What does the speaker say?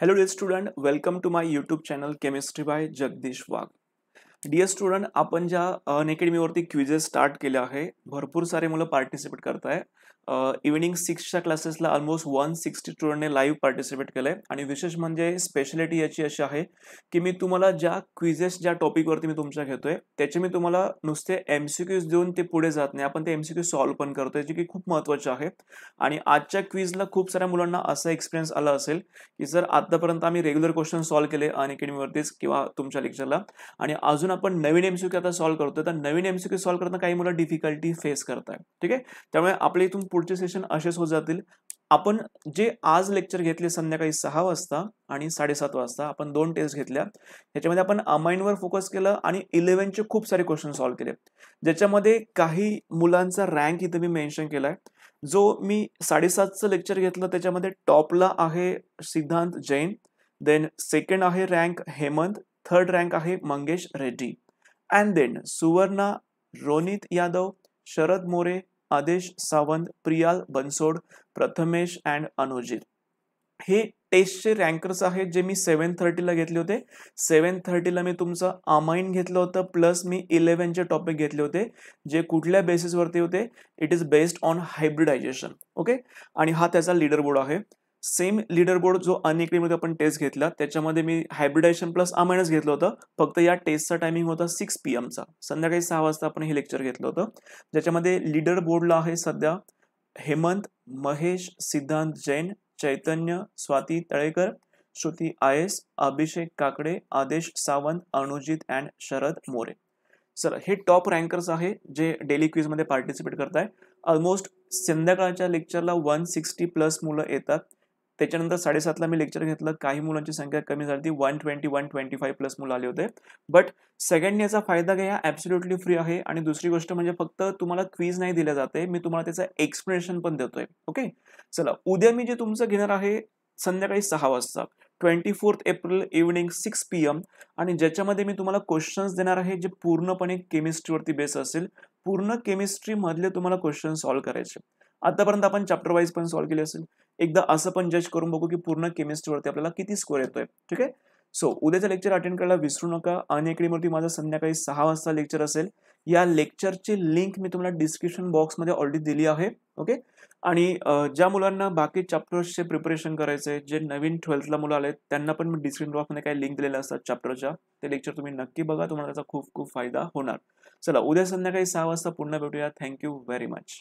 Hello dear student, welcome to my YouTube channel Chemistry by Jagdish Wag. Dear student आपण ज्या अनएकॅडमीवरती quizzes start केले आहे भरपूर सारे मुलं पार्टिसिपेट करत आहे इव्हिनिंग सिक्सच्या क्लासेसला ऑलमोस्ट वन सिक्स्टी स्टुडंटने लाईव्ह पार्टिसिपेट केलं आहे आणि विशेष म्हणजे स्पेशालिटी याची अशी आहे की मी तुम्हाला ज्या क्विजेस ज्या टॉपिकवरती मी तुमच्या घेतो आहे त्याचे मी तुम्हाला नुसते एम सी क्यूज देऊन ते पुढे जात नाही आपण ते एम सी क्यू सॉल्व्ह पण करतोय जे की खूप महत्त्वाचे आहे आणि आजच्या क्विजला खूप साऱ्या मुलांना असा एक्सपिरियन्स आला असेल की जर आतापर्यंत आम्ही रेग्युलर क्वेश्चन सॉल्व्ह केले अनएकॅडमीवरतीच किंवा तुमच्या लेक्चरला आणि अजून आपण नवीन एमसीक्यू आता सॉल्व्ह करतोय तर नवीन एमसीक्यू सॉल्व्ह करताना काही मुलं डिफिकल्टी फेस करताय ठीक आहे त्यामुळे आपले इथून पुढचे सेशन असेच होत जातील आपण जे आज लेक्चर घेतले संध्याकाळी सहा वाजता आणि साडेसात वाजता आपण दोन टेस्ट घेतल्या त्याच्यामध्ये आपण अमाइंडवर फोकस केलं आणि इलेव्हनचे खूप सारे क्वेश्चन सॉल्व्ह केले ज्याच्यामध्ये काही मुलांचा रँक इथं मी मेन्शन केला जो मी साडेसातचं लेक्चर घेतलं त्याच्यामध्ये टॉपला आहे सिद्धांत जैन देन सेकंड आहे रँक हेमंत थर्ड रँक आहे Mangesh Reddy and then Suvarna Ronit Yadav Sharad More Aadesh Sawant Priyal Bansod Prathamesh and Anujit हे टेस्टचे रँकर्स आहेत जे मी सेवन थर्टीला घेतले होते सेवन थर्टीला मी तुमचं आमाइन घेतलं होतं प्लस मी इलेव्हनचे टॉपिक घेतले होते जे कुठल्या बेसिसवरती होते it is based on hybridization okay आणि हा त्याचा लीडर बोर्ड आहे सेम लिडर बोर्ड जो अनएकडीमध्ये आपण टेस्ट घेतला त्याच्यामध्ये मी हायब्रिडायशन प्लस अमायनस घेतलं होतं फक्त या टेस्टचा टायमिंग होता सिक्स पी एमचा संध्याकाळी सहा वाजता आपण हे लेक्चर घेतलं होतं ज्याच्यामध्ये लिडर बोर्डला आहे सध्या हेमंत महेश सिद्धांत जैन चैतन्य स्वाती तळेकर श्रुती आयस अभिषेक काकडे आदेश सावंत अनुजित अँड शरद मोरे सर हे टॉप रँकर्स आहे जे डेली क्वीजमध्ये पार्टिसिपेट करत आहे ऑलमोस्ट संध्याकाळच्या लेक्चरला वन सिक्स्टी प्लस मुलं येतात त्याच्यानंतर साडेसातला मी लेक्चर घेतलं काही मुलांची संख्या कमी झाली ती one twenty one twenty five plus मुलं आले होते बट सेकंड याचा फायदा घ्या ॲब्सोल्युटली फ्री आहे आणि दुसरी गोष्ट म्हणजे फक्त तुम्हाला क्वीज नाही दिल्या जाते मी तुम्हाला त्याचं एक्सप्लेनेशन पण देतोय ओके चला उद्या मी जे तुमचं घेणार आहे संध्याकाळी सहा वाजता twenty fourth April evening six P M आणि ज्याच्यामध्ये मी तुम्हाला क्वेश्चन्स देणार आहे जे पूर्णपणे केमिस्ट्रीवरती बेस असेल पूर्ण केमिस्ट्रीमधले तुम्हाला क्वेश्चन सॉल्व्ह करायचे आतापर्यंत आपण चॅप्टर वाईज पण सॉल्व्ह केले असेल एकदा असं पण जज करून बघू की पूर्ण केमिस्ट्रीवरती आपल्याला किती स्कोर येतोय ठीक आहे सो उद्याचं लेक्चर अटेंड करायला विसरू नका आणि इकडेवरती माझा संध्याकाळी सहा वाजता लेक्चर असेल या लेक्चरची लिंक मी तुम्हाला डिस्क्रिप्शन बॉक्समध्ये ऑलरेडी दिली आहे ओके आणि ज्या मुलांना बाकी चॅप्टर्सचे प्रिपरेशन करायचे जे नवीन ट्वेल्थला मुलं आले त्यांना पण मी डिस्क्रिप्शन बॉक्समध्ये काही लिंक दिलेल्या असतात चॅप्टरच्या ते लेक्चर तुम्ही नक्की बघा तुम्हाला त्याचा खूप खूप फायदा होणार चला उद्या संध्याकाळी सहा वाजता पुन्हा भेटूया थँक्यू व्हेरी मच